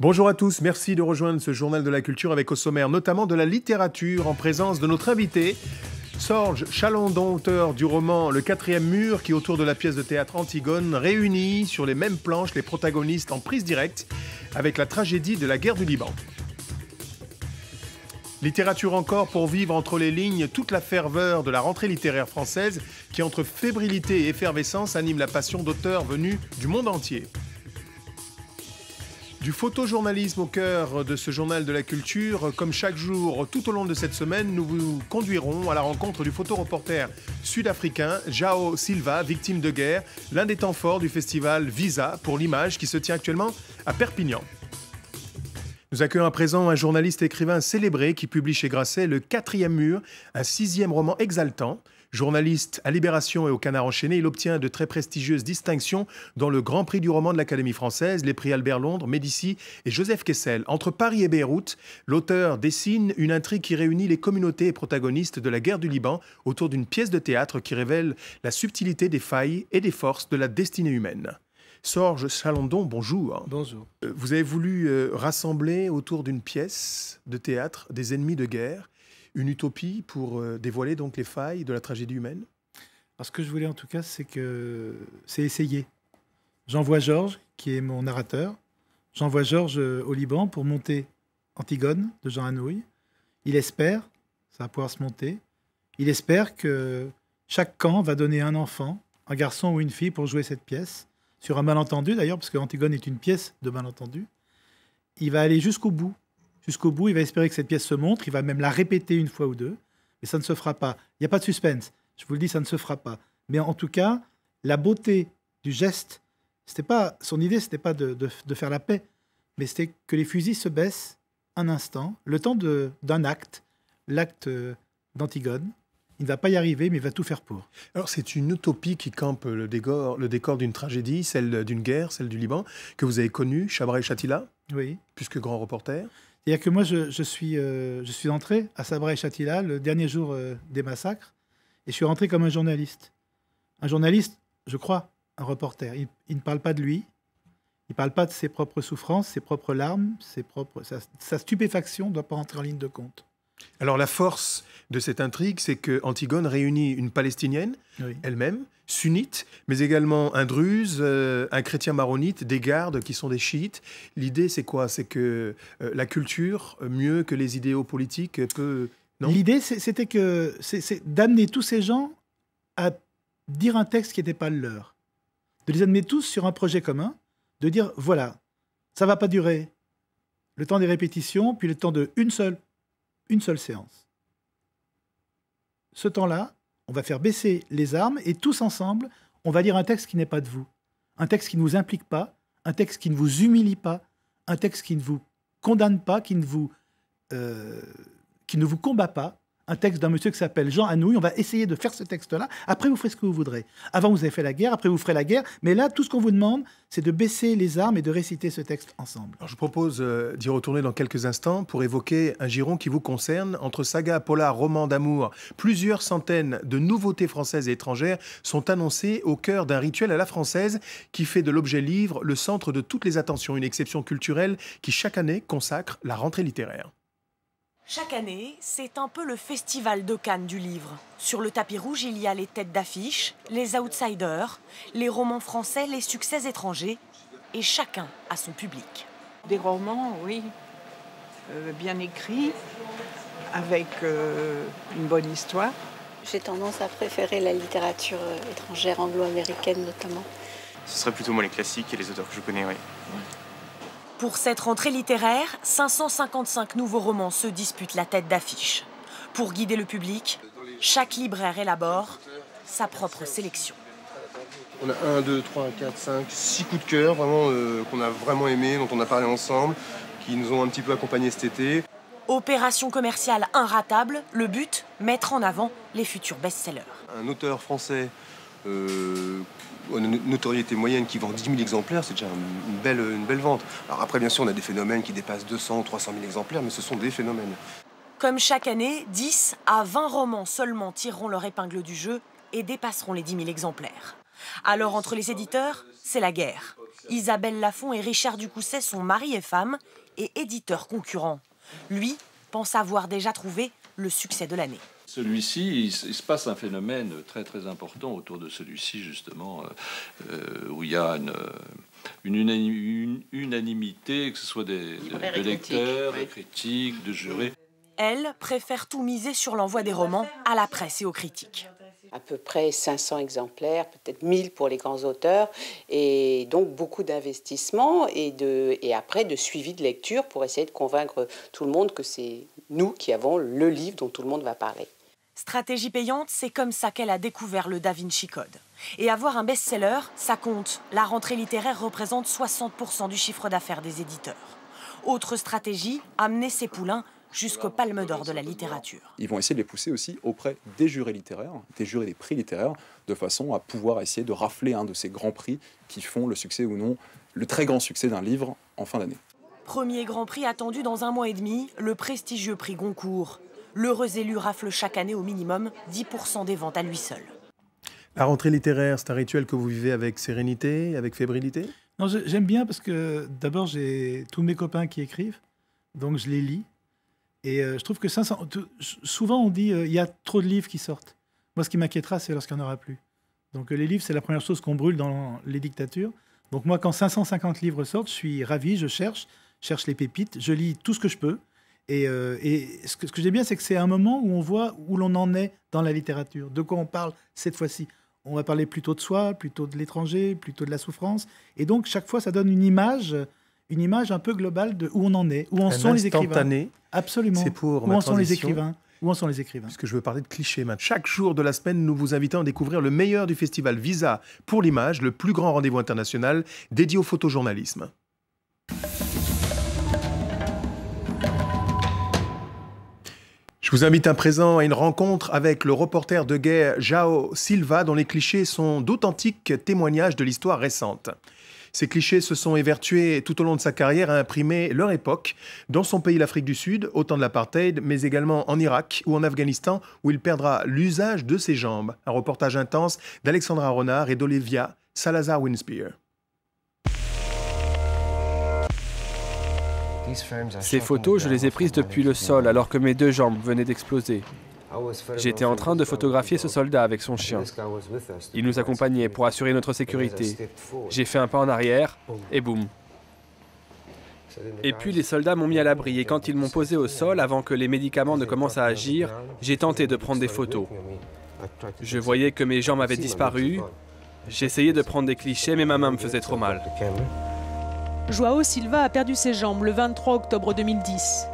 Bonjour à tous, merci de rejoindre ce journal de la culture avec au sommaire notamment de la littérature en présence de notre invité. Sorge Chalandon, auteur du roman Le quatrième mur, qui autour de la pièce de théâtre Antigone réunit sur les mêmes planches les protagonistes en prise directe avec la tragédie de la guerre du Liban. Littérature encore pour vivre entre les lignes toute la ferveur de la rentrée littéraire française qui entre fébrilité et effervescence anime la passion d'auteurs venus du monde entier. Du photojournalisme au cœur de ce journal de la culture, comme chaque jour, tout au long de cette semaine, nous vous conduirons à la rencontre du photoreporter sud-africain Jao Silva, victime de guerre, l'un des temps forts du festival Visa pour l'image qui se tient actuellement à Perpignan. Nous accueillons à présent un journaliste écrivain célébré qui publie chez Grasset Le Quatrième Mur, un sixième roman exaltant. Journaliste à Libération et au Canard enchaîné, il obtient de très prestigieuses distinctions dans le Grand Prix du roman de l'Académie française, les prix Albert Londres, Médicis et Joseph Kessel. Entre Paris et Beyrouth, l'auteur dessine une intrigue qui réunit les communautés et protagonistes de la guerre du Liban autour d'une pièce de théâtre qui révèle la subtilité des failles et des forces de la destinée humaine. Sorge Chalandon, bonjour. Bonjour. Euh, vous avez voulu euh, rassembler autour d'une pièce de théâtre des ennemis de guerre une utopie pour euh, dévoiler donc les failles de la tragédie humaine Ce que je voulais en tout cas, c'est que c'est essayer. J'envoie Georges, qui est mon narrateur, j'envoie Georges euh, au Liban pour monter Antigone de Jean Anouilh. Il espère, ça va pouvoir se monter, il espère que chaque camp va donner un enfant, un garçon ou une fille pour jouer cette pièce, sur un malentendu d'ailleurs, parce que Antigone est une pièce de malentendu. Il va aller jusqu'au bout jusqu'au bout, il va espérer que cette pièce se montre, il va même la répéter une fois ou deux, mais ça ne se fera pas. Il n'y a pas de suspense, je vous le dis, ça ne se fera pas. Mais en tout cas, la beauté du geste, c'était pas son idée, ce c'était pas de, faire la paix, mais c'était que les fusils se baissent un instant, le temps d'un acte, l'acte euh, d'Antigone, il ne va pas y arriver, mais il va tout faire pour. Alors c'est une utopie qui campe le décor, le décor d'une tragédie, celle d'une guerre, celle du Liban, que vous avez connue, Chabra et Chatila, oui. puisque grand reporter. C'est-à-dire que moi, je, suis, euh, je suis entré à Sabra et Chatila le dernier jour euh, des massacres, et je suis rentré comme un journaliste. Un journaliste, je crois, un reporter. Il, ne parle pas de lui, il ne parle pas de ses propres souffrances, ses propres larmes, ses propres, sa, stupéfaction ne doit pas rentrer en ligne de compte. Alors la force de cette intrigue, c'est que Antigone réunit une Palestinienne elle-même, sunnite, mais également un druze, euh, un chrétien maronite, des gardes qui sont des chiites. L'idée, c'est quoi C'est que euh, la culture, euh, mieux que les idéaux politiques, peut... L'idée, c'était que c'est d'amener tous ces gens à dire un texte qui n'était pas le leur, de les amener tous sur un projet commun, de dire voilà, ça va pas durer le temps des répétitions, puis le temps de une seule une seule séance. Ce temps-là, on va faire baisser les armes et tous ensemble, on va lire un texte qui n'est pas de vous, un texte qui ne vous implique pas, un texte qui ne vous humilie pas, un texte qui ne vous condamne pas, qui ne vous, euh, qui ne vous combat pas, un texte d'un monsieur qui s'appelle Jean Anouilh. On va essayer de faire ce texte-là. Après, vous ferez ce que vous voudrez. Avant, vous avez fait la guerre. Après, vous ferez la guerre. Mais là, tout ce qu'on vous demande, c'est de baisser les armes et de réciter ce texte ensemble. je propose euh, d'y retourner dans quelques instants pour évoquer un giron qui vous concerne. Entre saga, polar, roman d'amour, plusieurs centaines de nouveautés françaises et étrangères sont annoncées au cœur d'un rituel à la française qui fait de l'objet livre le centre de toutes les attentions, une exception culturelle qui chaque année consacre la rentrée littéraire. Chaque année, c'est un peu le festival de Cannes du livre. Sur le tapis rouge, il y a les têtes d'affiche, les outsiders, les romans français, les succès étrangers, et chacun a son public. Des romans, oui, euh, bien écrits, avec euh, une bonne histoire. J'ai tendance à préférer la littérature euh, étrangère, anglo-américaine notamment. Ce serait plutôt moi les classiques et les auteurs que je connais, oui. Pour cette rentrée littéraire, 555 nouveaux romans se disputent la tête d'affiche. Pour guider le public, chaque libraire élabore sa propre sélection. On a 1, 2, 3, 4, 5, 6 coups de cœur vraiment euh, qu'on a vraiment aimé, dont on a parlé ensemble, qui nous ont un petit peu accompagnés cet été. Opération commerciale inratable, le but, mettre en avant les futurs best-sellers. Un auteur français euh, une notoriété moyenne qui vend 10 000 exemplaires, c'est déjà une belle, une belle vente. Alors après, bien sûr, on a des phénomènes qui dépassent 200 ou 300 000 exemplaires, mais ce sont des phénomènes. Comme chaque année, 10 à 20 romans seulement tireront leur épingle du jeu et dépasseront les 10 000 exemplaires. Alors entre les éditeurs, c'est la guerre. Isabelle Lafont et Richard Ducousset sont mari et femme et éditeurs concurrents. Lui pense avoir déjà trouvé le succès de l'année. Celui-ci, il, se passe un phénomène très très important autour de celui-ci, justement, euh, euh, où il y a euh, une, unanimité, que ce soit des, lecteurs, des critiques, des jurés. Elle préfère tout miser sur l'envoi des romans à la presse et aux critiques à peu près 500 exemplaires, peut-être 1000 pour les grands auteurs, et donc beaucoup d'investissements et, et après de suivi de lecture pour essayer de convaincre tout le monde que c'est nous qui avons le livre dont tout le monde va parler. Stratégie payante, c'est comme ça qu'elle a découvert le Da Vinci Code. Et avoir un best-seller, ça compte. La rentrée littéraire représente 60% du chiffre d'affaires des éditeurs. Autre stratégie, amener ses poulains jusqu'aux palmes d'or de la littérature. Ils vont essayer de les pousser aussi auprès des jurés littéraires, des jurés des prix littéraires, de façon à pouvoir essayer de rafler un de ces grands prix qui font le succès ou non, le très grand succès d'un livre en fin d'année. Premier grand prix attendu dans un mois et demi, le prestigieux prix Goncourt. L'heureux élu rafle chaque année au minimum 10% des ventes à lui seul. La rentrée littéraire, c'est un rituel que vous vivez avec sérénité, avec fébrilité Non, j'aime bien parce que d'abord, j'ai tous mes copains qui écrivent, donc je les lis. Et euh, je trouve que souvent on dit euh, il y a trop de livres qui sortent. Moi, ce qui m'inquiétera, c'est lorsqu'il n'y en aura plus. Donc euh, les livres, c'est la première chose qu'on brûle dans les dictatures. Donc moi, quand 550 livres sortent, je suis ravi, je cherche, cherche les pépites, je lis tout ce que je peux. Euh, et, ce que, ce j'aime bien, c'est que c'est un moment où on voit où l'on en est dans la littérature, de quoi on parle cette fois-ci. On va parler plutôt de soi, plutôt de l'étranger, plutôt de la souffrance. Et donc, chaque fois, ça donne une image, une image un peu globale de où on en est, où en sont les écrivains. Absolument. C'est pour où en sont les écrivains. Où en sont les écrivains que je veux parler de clichés maintenant. Chaque jour de la semaine, nous vous invitons à découvrir le meilleur du festival Visa pour l'image, le plus grand rendez-vous international dédié au photojournalisme. Je vous invite à présent à une rencontre avec le reporter de guerre Jao Silva, dont les clichés sont d'authentiques témoignages de l'histoire récente. Ces clichés se sont évertués tout au long de sa carrière à imprimer leur époque, dans son pays l'Afrique du Sud, au temps de l'apartheid, mais également en Irak ou en Afghanistan, où il perdra l'usage de ses jambes. Un reportage intense d'Alexandra Renard et d'Olivia Salazar-Winspear. Ces photos, je les ai prises depuis le sol alors que mes deux jambes venaient d'exploser. J'étais en train de photographier ce soldat avec son chien. Il nous accompagnait pour assurer notre sécurité. J'ai fait un pas en arrière et boum. Et puis les soldats m'ont mis à l'abri et quand ils m'ont posé au sol avant que les médicaments ne commencent à agir, j'ai tenté de prendre des photos. Je voyais que mes jambes avaient disparu. J'essayais de prendre des clichés mais ma main me faisait trop mal. Joao Silva a perdu ses jambes le 23 octobre 2010.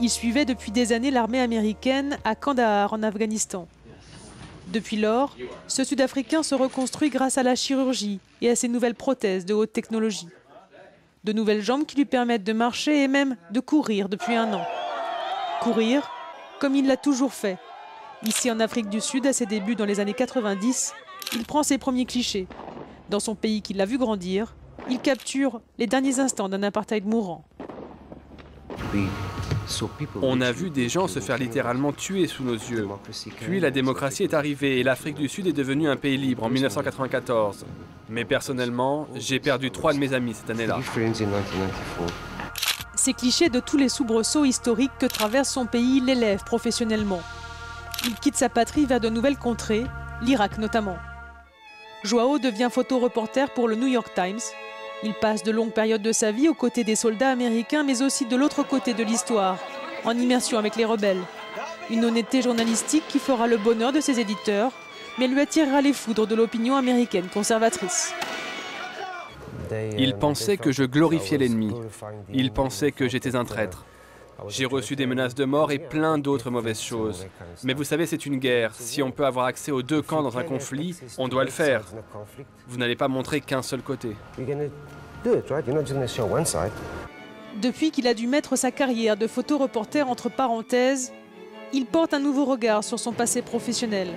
Il suivait depuis des années l'armée américaine à Kandahar, en Afghanistan. Depuis lors, ce Sud-Africain se reconstruit grâce à la chirurgie et à ses nouvelles prothèses de haute technologie. De nouvelles jambes qui lui permettent de marcher et même de courir depuis un an. Courir, comme il l'a toujours fait. Ici en Afrique du Sud, à ses débuts dans les années 90, il prend ses premiers clichés. Dans son pays qu'il a vu grandir, il capture les derniers instants d'un apartheid mourant. On a vu des gens se faire littéralement tuer sous nos yeux. Puis la démocratie est arrivée et l'Afrique du Sud est devenue un pays libre en 1994. Mais personnellement, j'ai perdu trois de mes amis cette année-là. Ces clichés de tous les soubresauts historiques que traverse son pays l'élève professionnellement. Il quitte sa patrie vers de nouvelles contrées, l'Irak notamment. Joao devient photo-reporter pour le New York Times il passe de longues périodes de sa vie aux côtés des soldats américains, mais aussi de l'autre côté de l'histoire, en immersion avec les rebelles. Une honnêteté journalistique qui fera le bonheur de ses éditeurs, mais lui attirera les foudres de l'opinion américaine conservatrice. Il pensait que je glorifiais l'ennemi. Il pensait que j'étais un traître. J'ai reçu des menaces de mort et plein d'autres mauvaises choses. Mais vous savez, c'est une guerre. Si on peut avoir accès aux deux camps dans un conflit, on doit le faire. Vous n'allez pas montrer qu'un seul côté. Depuis qu'il a dû mettre sa carrière de photoreporter entre parenthèses, il porte un nouveau regard sur son passé professionnel.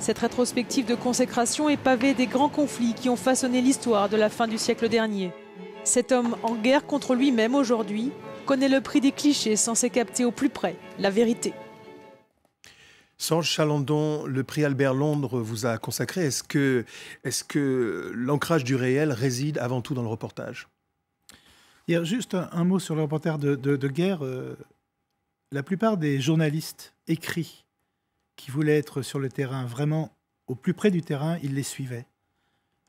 Cette rétrospective de consécration est pavée des grands conflits qui ont façonné l'histoire de la fin du siècle dernier. Cet homme en guerre contre lui-même aujourd'hui connaît le prix des clichés censés capter au plus près la vérité. Sange Chalandon, le prix Albert Londres vous a consacré. Est-ce que, est que l'ancrage du réel réside avant tout dans le reportage Il juste un, mot sur le reporter de, guerre. Euh, la plupart des journalistes écrits qui voulaient être sur le terrain, vraiment au plus près du terrain, ils les suivaient.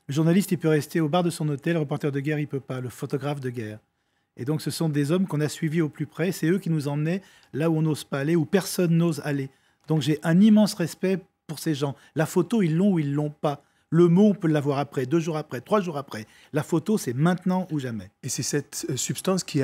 Le journaliste, il peut rester au bar de son hôtel, le reporter de guerre, il peut pas, le photographe de guerre. Et donc, ce sont des hommes qu'on a suivis au plus près. C'est eux qui nous emmenaient là où on n'ose pas aller, où personne n'ose aller. Donc, j'ai un immense respect pour ces gens. La photo, ils l'ont ou ils l'ont pas. Le mot, on peut l'avoir après, deux jours après, trois jours après. La photo, c'est maintenant ou jamais. Et c'est cette euh, substance qui,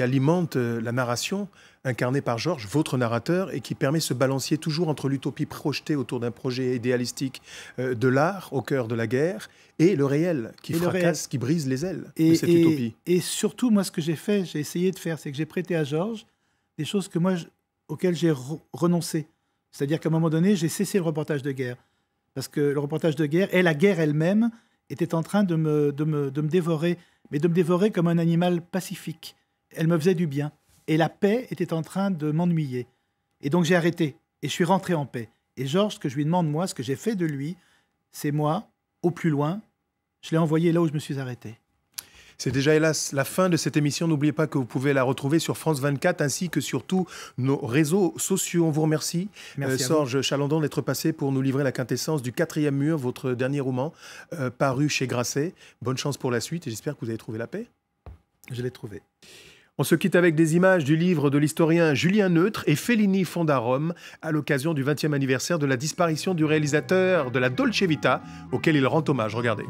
alimente euh, la narration incarnée par Georges, votre narrateur, et qui permet de se balancier toujours entre l'utopie projetée autour d'un projet idéalistique euh, de l'art au cœur de la guerre et le réel qui fracasse, qui brise les ailes de cette utopie. Et surtout, moi, ce que j'ai fait, j'ai essayé de faire, c'est que j'ai prêté à Georges des choses que moi, auxquelles j'ai renoncé. C'est-à-dire qu'à un moment donné, j'ai cessé le reportage de guerre parce que le reportage de guerre et la guerre elle-même était en train de me, de me, dévorer, mais de me dévorer comme un animal pacifique. Elle me faisait du bien. Et la paix était en train de m'ennuyer. Et donc j'ai arrêté et je suis rentré en paix. Et Georges, ce que je lui demande, moi, ce que j'ai fait de lui, c'est moi, au plus loin, je l'ai envoyé là où je me suis arrêté. C'est déjà, hélas, la fin de cette émission. N'oubliez pas que vous pouvez la retrouver sur France 24 ainsi que sur tous nos réseaux sociaux. On vous remercie, Merci euh, Sorge Chalandon, d'être passé pour nous livrer la quintessence du quatrième mur, votre dernier roman euh, paru chez Grasset. Bonne chance pour la suite et j'espère que vous avez trouvé la paix. Je l'ai trouvé. On se quitte avec des images du livre de l'historien Julien Neutre et Fellini fonda Rome à l'occasion du 20e anniversaire de la disparition du réalisateur de la Dolce Vita auquel il rend hommage. Regardez.